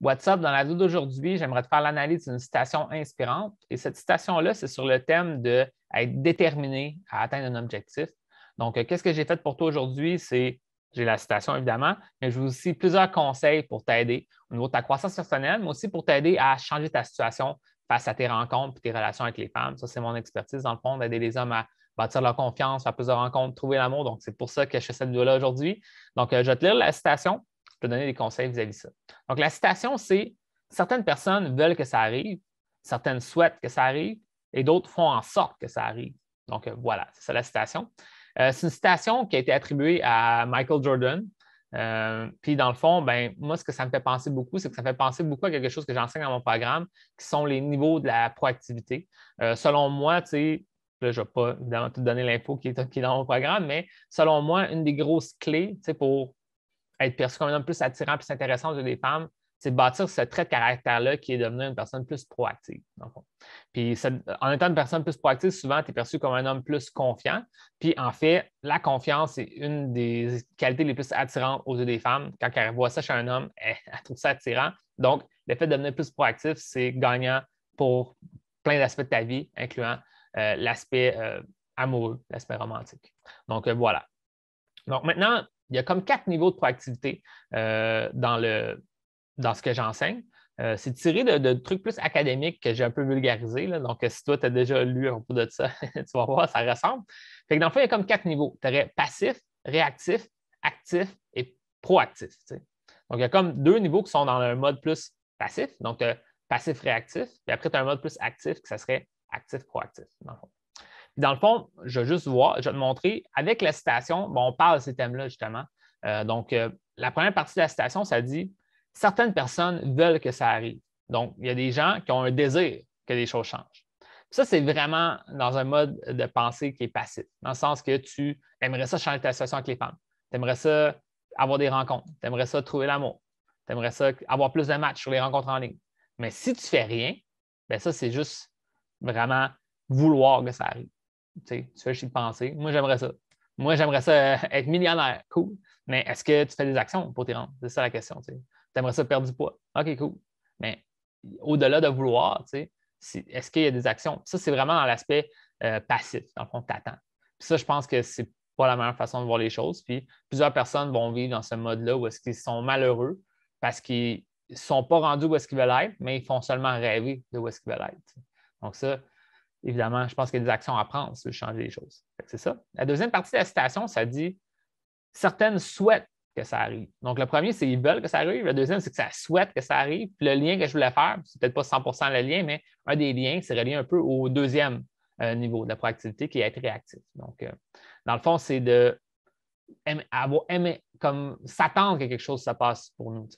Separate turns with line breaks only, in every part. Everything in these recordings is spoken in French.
WhatsApp, dans la vidéo d'aujourd'hui, j'aimerais te faire l'analyse d'une citation inspirante. Et cette citation-là, c'est sur le thème d'être déterminé à atteindre un objectif. Donc, euh, qu'est-ce que j'ai fait pour toi aujourd'hui? C'est, j'ai la citation évidemment, mais je vous aussi plusieurs conseils pour t'aider au niveau de ta croissance personnelle, mais aussi pour t'aider à changer ta situation face à tes rencontres et tes relations avec les femmes. Ça, c'est mon expertise, dans le fond, d'aider les hommes à bâtir leur confiance, faire plusieurs rencontres, trouver l'amour. Donc, c'est pour ça que je fais cette vidéo-là aujourd'hui. Donc, euh, je te lire la citation je peux donner des conseils vis-à-vis de ça. Donc, la citation, c'est certaines personnes veulent que ça arrive, certaines souhaitent que ça arrive, et d'autres font en sorte que ça arrive. Donc, euh, voilà, c'est ça la citation. Euh, c'est une citation qui a été attribuée à Michael Jordan. Euh, puis, dans le fond, ben, moi, ce que ça me fait penser beaucoup, c'est que ça me fait penser beaucoup à quelque chose que j'enseigne dans mon programme, qui sont les niveaux de la proactivité. selon moi, tu sais, Là, je ne vais pas te donner l'info qui, est, dans mon programme, mais selon moi, une des grosses clés tu sais, pour être perçu comme un homme plus attirant, plus intéressant aux yeux des femmes, c'est de bâtir ce trait de caractère-là qui est devenu une personne plus proactive. puis en étant une personne plus proactive, souvent, tu es perçu comme un homme plus confiant. Puis en fait, la confiance est une des qualités les plus attirantes aux yeux des femmes. Quand elle voit ça chez un homme, elle, trouve ça attirant. Donc, le fait de devenir plus proactif, c'est gagnant pour plein d'aspects de ta vie, incluant euh, l'aspect euh, amoureux, l'aspect romantique. Donc, euh, voilà. Donc, maintenant, il y a comme quatre niveaux de proactivité euh, dans, le, dans ce que j'enseigne. Euh, c'est tiré de, trucs plus académiques que j'ai un peu vulgarisé. Donc, euh, si toi, tu as déjà lu un peu de ça, tu vas voir, ça ressemble. Fait dans le fond, il y a comme quatre niveaux. Tu aurais passif, réactif, actif et proactif. Donc, il y a comme deux niveaux qui sont dans un mode plus passif, donc passif-réactif, puis après, tu as un mode plus actif, que ça serait actif-proactif, dans le fond. Dans le fond, je vais juste voir, je te montrer, avec la citation, on parle de ces thèmes-là justement. Euh, donc, euh, la première partie de la citation, ça dit certaines personnes veulent que ça arrive. Donc, il y a des gens qui ont un désir que les choses changent. Ça, c'est vraiment dans un mode de pensée qui est passif, dans le sens que tu aimerais ça changer ta situation avec les femmes, tu aimerais ça avoir des rencontres, tu aimerais ça trouver l'amour, tu aimerais ça avoir plus de matchs sur les rencontres en ligne. Mais si tu ne fais rien, bien ça, c'est juste vraiment vouloir que ça arrive tu fais juste de penser. Moi, j'aimerais ça. Moi, j'aimerais ça euh, être millionnaire. Cool. Mais est-ce que tu fais des actions pour t'y rendre? C'est ça la question. Tu aimerais ça perdre du poids. OK, cool. Mais au-delà de vouloir, est-ce qu'il y a des actions? Ça, c'est vraiment dans l'aspect euh, passif. Dans le fond, tu attends. Puis ça, je pense que c'est pas la meilleure façon de voir les choses. Puis plusieurs personnes vont vivre dans ce mode-là où est-ce qu'ils sont malheureux parce qu'ils ne sont pas rendus où est-ce qu'ils veulent être, mais ils font seulement rêver de où est-ce qu'ils veulent être. Donc ça, évidemment, je pense qu'il y a des actions à prendre si changer les choses. C'est ça. La deuxième partie de la citation, ça dit certaines souhaitent que ça arrive. Donc, le premier, c'est qu'ils veulent que ça arrive. Le deuxième, c'est que ça souhaite que ça arrive. Puis le lien que je voulais faire, c'est peut-être pas 100 le lien, mais un des liens, c'est relié un peu au deuxième euh, niveau de la proactivité qui est être réactif. Donc, euh, dans le fond, c'est de aimer, comme s'attendre que quelque chose se passe pour nous.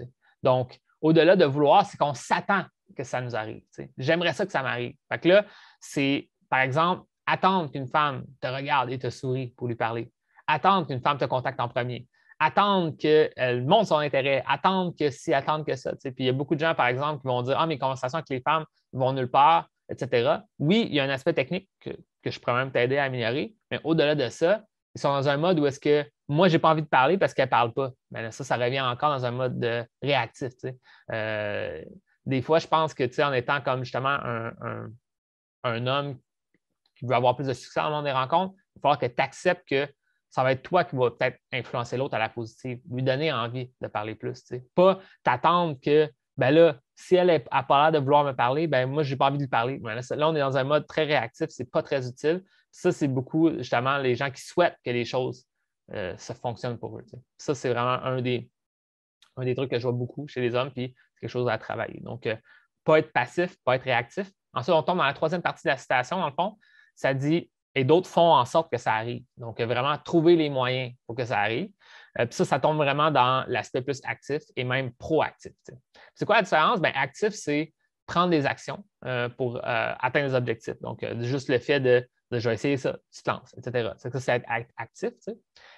Donc, au-delà de vouloir, c'est qu'on s'attend que ça nous arrive. J'aimerais ça que ça m'arrive. là, c'est, par exemple, attendre qu'une femme te regarde et te sourie pour lui parler. Attendre qu'une femme te contacte en premier. Attendre qu'elle euh, montre son intérêt. Attendre que si, attendre que ça. Puis il y a beaucoup de gens, par exemple, qui vont dire Ah, mes conversations avec les femmes vont nulle part, etc. Oui, il y a un aspect technique que, je pourrais même t'aider à améliorer, mais au-delà de ça, ils sont dans un mode où est-ce que moi, je n'ai pas envie de parler parce qu'elle ne parle pas. Mais ben ça, ça revient encore dans un mode réactif. Euh, des fois, je pense que, tu en étant comme justement un, homme qui veut avoir plus de succès dans des rencontres, il va falloir que tu acceptes que ça va être toi qui va peut-être influencer l'autre à la positive, lui donner envie de parler plus, tu Pas t'attendre que, ben là, si elle n'a pas l'air de vouloir me parler, ben moi, je n'ai pas envie de lui parler. là, on est dans un mode très réactif, ce n'est pas très utile. Ça, c'est beaucoup, justement, les gens qui souhaitent que les choses euh, se fonctionnent pour eux. Ça, c'est vraiment un des, des trucs que je vois beaucoup chez les hommes, puis c'est quelque chose à travailler. Donc, euh, pas être passif, pas être réactif. Ensuite, on tombe dans la troisième partie de la citation, dans le fond. Ça dit et d'autres font en sorte que ça arrive. Donc, euh, vraiment trouver les moyens pour que ça arrive. Euh, puis ça, ça tombe vraiment dans l'aspect plus actif et même proactif. C'est quoi la différence? Bien, actif, c'est prendre des actions pour atteindre les objectifs. Donc, juste le fait de, je vais essayer ça, tu te lances, etc. Ça, c'est être actif.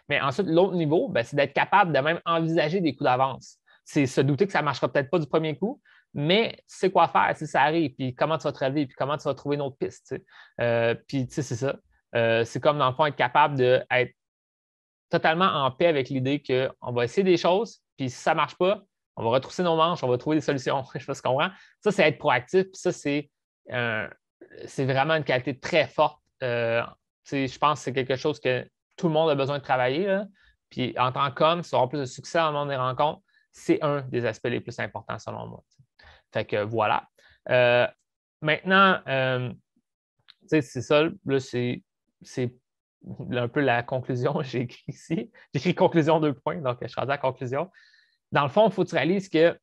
Mais ensuite, l'autre niveau, ben, c'est d'être capable de même envisager des coups d'avance c'est se douter que ça ne marchera peut-être pas du premier coup, mais c'est quoi faire si ça arrive, puis comment tu vas te relever, puis comment tu vas trouver une autre piste. Euh, puis tu sais, c'est ça. Euh, c'est comme, dans le fond, être capable d'être totalement en paix avec l'idée qu'on va essayer des choses, puis si ça ne marche pas, on va retrousser nos manches, on va trouver des solutions. Je sais pas ce qu'on voit. Ça, c'est être proactif, puis ça, c'est vraiment une qualité très forte. Euh, je pense que c'est quelque chose que tout le monde a besoin de travailler. Puis en tant qu'homme, tu va plus de succès dans le monde des rencontres c'est un des aspects les plus importants selon moi. Fait que voilà. Euh, maintenant, euh, c'est ça, c'est un peu la conclusion que j'ai écrit ici. J'écris conclusion deux points, donc je suis à la conclusion. Dans le fond, il faut que tu réalises que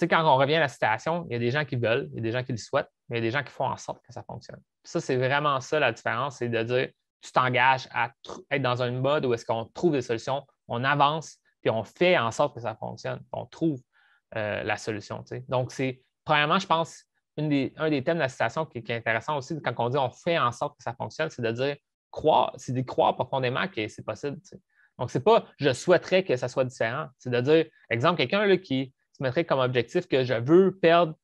quand on revient à la situation, il y a des gens qui veulent, il y a des gens qui le souhaitent, mais il y a des gens qui font en sorte que ça fonctionne. ça, c'est vraiment ça la différence, c'est de dire tu t'engages à être dans un mode où est-ce qu'on trouve des solutions, on avance, puis on fait en sorte que ça fonctionne. On trouve euh, la solution. Donc, c'est, premièrement, je pense, un des thèmes de la citation qui, est intéressant aussi, quand on dit on fait en sorte que ça fonctionne, c'est de dire croire, c'est de croire profondément que c'est possible. Donc, Donc, c'est pas je souhaiterais que ça soit différent. C'est de dire, exemple, quelqu'un qui se mettrait comme objectif que je veux perdre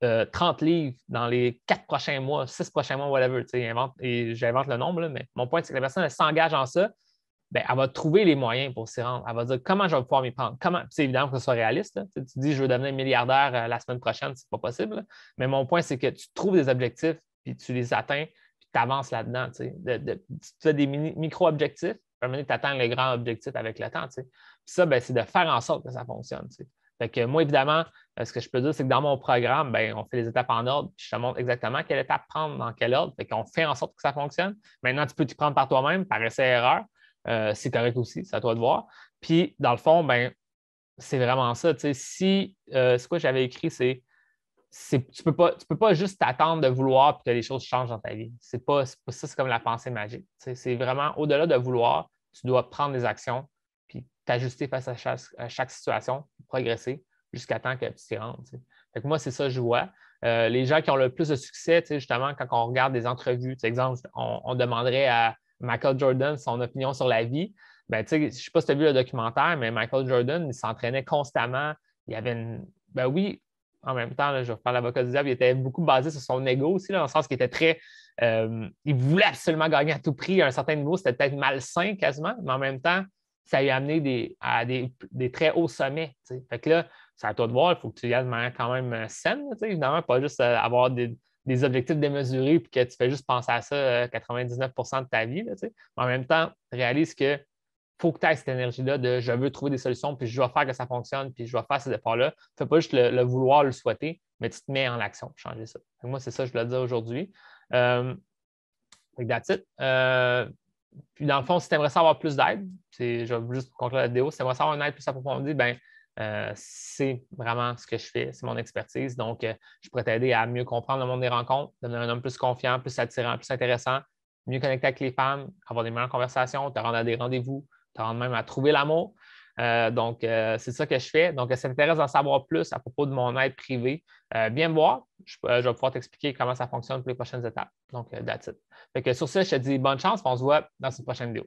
30 euh, livres dans les quatre prochains mois, six prochains mois, whatever. et j'invente le nombre, mais mon point, c'est que la personne s'engage en ça, ben, elle va trouver les moyens pour s'y rendre. Elle va dire comment je vais pouvoir m'y prendre. C'est évident que ce soit réaliste. Tu, dis je veux devenir milliardaire euh, la semaine prochaine, c'est pas possible. Mais mon point, c'est que tu trouves des objectifs, puis tu les atteins, puis tu avances là-dedans. Tu, sais. tu fais des micro-objectifs, puis tu atteins les grands objectifs avec le temps. Puis ça, ben, c'est de faire en sorte que ça fonctionne. Tu moi, évidemment, euh, ce que je peux dire, c'est que dans mon programme, ben, on fait les étapes en ordre, puis je te montre exactement quelle étape prendre, dans quel ordre. et qu'on fait en sorte que ça fonctionne. Maintenant, tu peux t'y prendre par toi-même, par essai-erreur. Euh, c'est correct aussi, c'est à toi de voir. Puis, dans le fond, ben, c'est vraiment ça. Si, euh, ce que j'avais écrit, c'est tu ne peux, pas, peux pas juste t'attendre de vouloir et que les choses changent dans ta vie. C'est pas, pas, ça, c'est comme la pensée magique. C'est vraiment au-delà de vouloir, tu dois prendre des actions puis t'ajuster face à chaque, situation, progresser jusqu'à temps que tu t'y rendes. moi, c'est ça que je vois. Euh, les gens qui ont le plus de succès, justement, quand on regarde des entrevues, exemple, on demanderait à Michael Jordan, son opinion sur la vie. Ben, je ne sais pas si tu as vu le documentaire, mais Michael Jordan, il s'entraînait constamment. Il y avait une. Ben oui, en même temps, je vais faire l'avocat du diable, il était beaucoup basé sur son ego aussi, dans le sens qu'il était très. Euh, il voulait absolument gagner à tout prix. À un certain niveau, c'était peut-être malsain quasiment, mais en même temps, ça lui a amené des, à des, très hauts sommets. Fait que là, c'est à toi de voir, il faut que tu y ailles de manière quand même euh, saine, évidemment, pas juste euh, avoir des, des objectifs démesurés puis que tu fais juste penser à ça 99 euh, de ta vie. Là, en même temps, réalise que faut que tu aies cette énergie-là de je veux trouver des solutions, puis je dois faire que ça fonctionne, puis je dois faire ces efforts-là. Tu Fais pas juste le, vouloir, le souhaiter, mais tu te mets en action pour changer ça. moi, c'est ça que je voulais dire aujourd'hui. Euh, euh, puis dans le fond, si tu aimerais savoir plus d'aide, je vais juste conclure la vidéo, si tu aimerais savoir une aide plus approfondie, ben euh, c'est vraiment ce que je fais, c'est mon expertise. Donc, euh, je pourrais t'aider à mieux comprendre le monde des rencontres, devenir un homme plus confiant, plus attirant, plus intéressant, mieux connecté avec les femmes, avoir des meilleures conversations, te rendre à des rendez-vous, te rendre même à trouver l'amour. Euh, donc, c'est ça que je fais. Donc, si ça t'intéresse d'en savoir plus à propos de mon aide privée, viens me voir. Je, vais pouvoir t'expliquer comment ça fonctionne pour les prochaines étapes. Donc, that's it. Fait que sur ce, je te dis bonne chance. On se voit dans une prochaine vidéo.